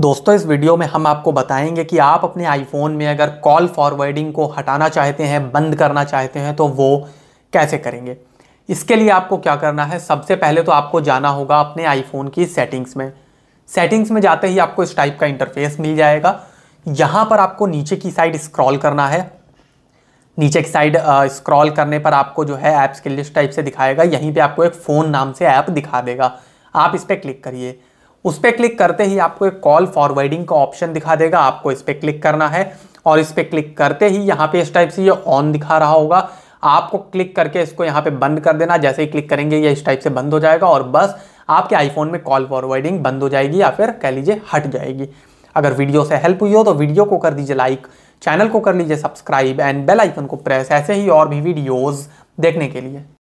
दोस्तों इस वीडियो में हम आपको बताएंगे कि आप अपने आईफोन में अगर कॉल फॉरवर्डिंग को हटाना चाहते हैं बंद करना चाहते हैं तो वो कैसे करेंगे इसके लिए आपको क्या करना है सबसे पहले तो आपको जाना होगा अपने आईफोन की सेटिंग्स में सेटिंग्स में जाते ही आपको इस टाइप का इंटरफेस मिल जाएगा यहाँ पर आपको नीचे की साइड स्क्रॉल करना है नीचे की साइड स्क्रॉल करने पर आपको जो है ऐप्स की लिस्ट टाइप से दिखाएगा यहीं पे आपको एक फ़ोन नाम से ऐप दिखा देगा आप इस पर क्लिक करिए उस पर क्लिक करते ही आपको एक कॉल फॉरवर्डिंग का ऑप्शन दिखा देगा आपको इस पर क्लिक करना है और इस पर क्लिक करते ही यहाँ पे इस टाइप से ये ऑन दिखा रहा होगा आपको क्लिक करके इसको यहाँ पे बंद कर देना जैसे ही क्लिक करेंगे ये इस टाइप से बंद हो जाएगा और बस आपके आईफोन में कॉल फॉरवर्डिंग बंद हो जाएगी या फिर कह लीजिए हट जाएगी अगर वीडियो से हेल्प हुई हो तो वीडियो को कर दीजिए लाइक चैनल को कर लीजिए सब्सक्राइब एंड बेल आइकन को प्रेस ऐसे ही और भी वीडियोज़ देखने के लिए